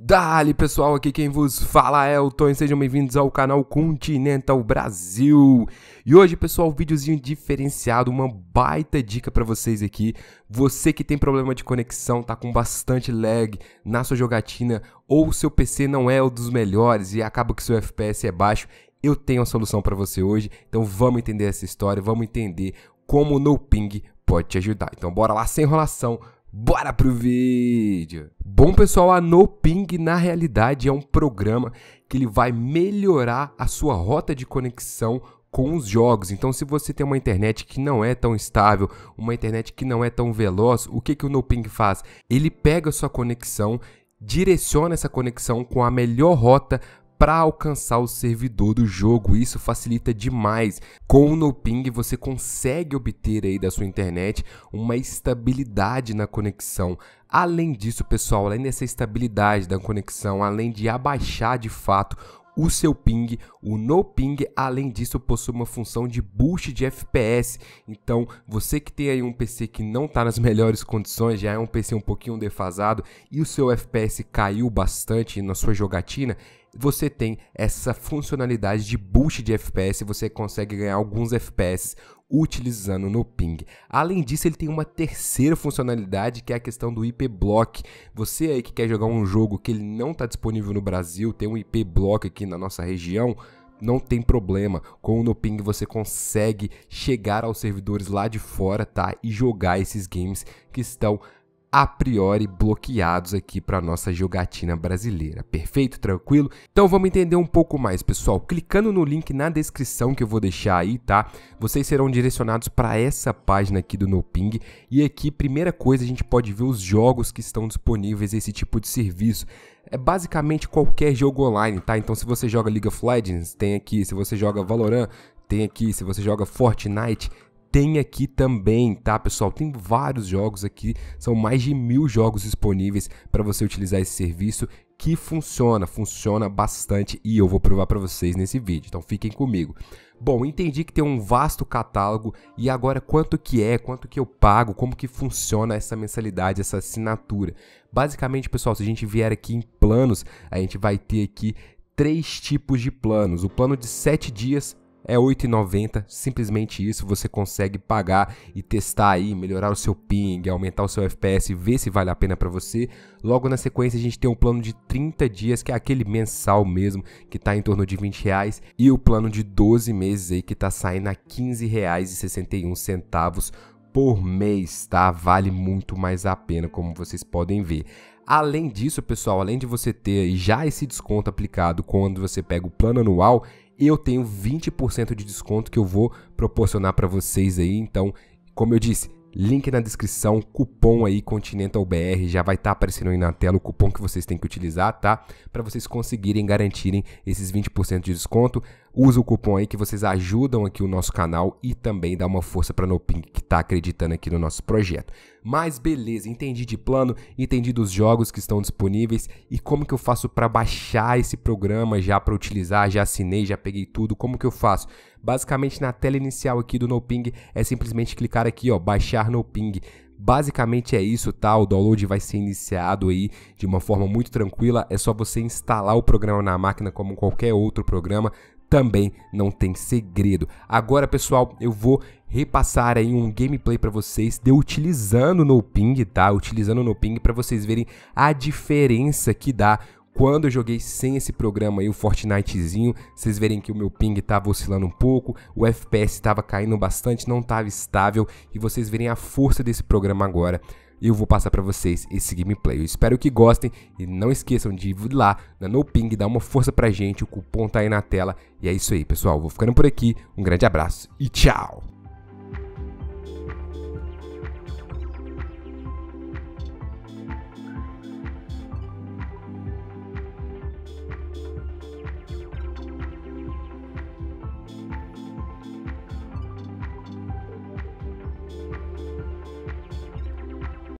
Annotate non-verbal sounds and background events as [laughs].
Dali pessoal, aqui quem vos fala é o Tom, sejam bem-vindos ao canal Continental Brasil. E hoje, pessoal, videozinho diferenciado, uma baita dica para vocês aqui. Você que tem problema de conexão, tá com bastante lag na sua jogatina ou seu PC não é o dos melhores e acaba que seu FPS é baixo, eu tenho a solução para você hoje. Então vamos entender essa história, vamos entender como o NoPing Ping pode te ajudar. Então bora lá sem enrolação. Bora pro vídeo! Bom pessoal, a No Ping na realidade é um programa que ele vai melhorar a sua rota de conexão com os jogos. Então, se você tem uma internet que não é tão estável, uma internet que não é tão veloz, o que, que o NoPing faz? Ele pega sua conexão, direciona essa conexão com a melhor rota para alcançar o servidor do jogo. Isso facilita demais. Com o no ping você consegue obter aí da sua internet uma estabilidade na conexão. Além disso, pessoal, além dessa estabilidade da conexão, além de abaixar de fato o seu ping, o no ping, além disso possui uma função de boost de FPS. Então, você que tem aí um PC que não está nas [laughs] melhores condições, já é um PC um pouquinho defasado e o seu FPS caiu bastante na sua jogatina, você tem essa funcionalidade de boost de FPS, você consegue ganhar alguns FPS utilizando no ping. Além disso, ele tem uma terceira funcionalidade que é a questão do IP Block. Você aí que quer jogar um jogo que ele não está disponível no Brasil, tem um IP Block aqui na nossa região, não tem problema. Com o NoPing você consegue chegar aos servidores lá de fora, tá? E jogar esses games que estão a priori bloqueados aqui para nossa jogatina brasileira. Perfeito? Tranquilo? Então vamos entender um pouco mais, pessoal. Clicando no link na descrição que eu vou deixar aí, tá? Vocês serão direcionados para essa página aqui do NoPing e aqui, primeira coisa, a gente pode ver os jogos que estão disponíveis esse tipo de serviço é basicamente qualquer jogo online, tá? Então se você joga League of Legends, tem aqui, se você joga Valorant, tem aqui, se você joga Fortnite, tem aqui também, tá, pessoal? Tem vários jogos aqui, são mais de mil jogos disponíveis para você utilizar esse serviço que funciona, funciona bastante e eu vou provar para vocês nesse vídeo, então fiquem comigo. Bom, entendi que tem um vasto catálogo e agora quanto que é, quanto que eu pago, como que funciona essa mensalidade, essa assinatura. Basicamente, pessoal, se a gente vier aqui em planos, a gente vai ter aqui três tipos de planos. O plano de 7 dias, é R$8,90, simplesmente isso, você consegue pagar e testar aí, melhorar o seu ping, aumentar o seu FPS, ver se vale a pena para você. Logo na sequência a gente tem um plano de 30 dias, que é aquele mensal mesmo, que tá em torno de 20 reais, e o plano de 12 meses aí, que tá saindo a R$15,61 por mês, tá? Vale muito mais a pena, como vocês podem ver. Além disso, pessoal, além de você ter já esse desconto aplicado quando você pega o plano anual, eu tenho 20% de desconto que eu vou proporcionar para vocês aí. Então, como eu disse, link na descrição, cupom aí ContinentalBR, já vai estar tá aparecendo aí na tela o cupom que vocês têm que utilizar, tá? Para vocês conseguirem garantirem esses 20% de desconto. Usa o cupom aí que vocês ajudam aqui o nosso canal e também dá uma força para Noping que está acreditando aqui no nosso projeto. Mas beleza, entendi de plano, entendi dos jogos que estão disponíveis e como que eu faço para baixar esse programa já para utilizar, já assinei, já peguei tudo, como que eu faço? Basicamente na tela inicial aqui do Noping é simplesmente clicar aqui, ó, baixar Noping. Basicamente é isso, tá? O download vai ser iniciado aí de uma forma muito tranquila. É só você instalar o programa na máquina como qualquer outro programa também não tem segredo. Agora, pessoal, eu vou repassar aí um gameplay para vocês de utilizando no ping, tá? Utilizando no ping para vocês verem a diferença que dá quando eu joguei sem esse programa aí, o Fortnitezinho, vocês verem que o meu ping estava oscilando um pouco, o FPS estava caindo bastante, não estava estável, e vocês verem a força desse programa agora eu vou passar para vocês esse gameplay. Eu espero que gostem e não esqueçam de ir lá na NoPing, dar uma força pra gente, o cupom tá aí na tela. E é isso aí, pessoal. Vou ficando por aqui, um grande abraço e tchau!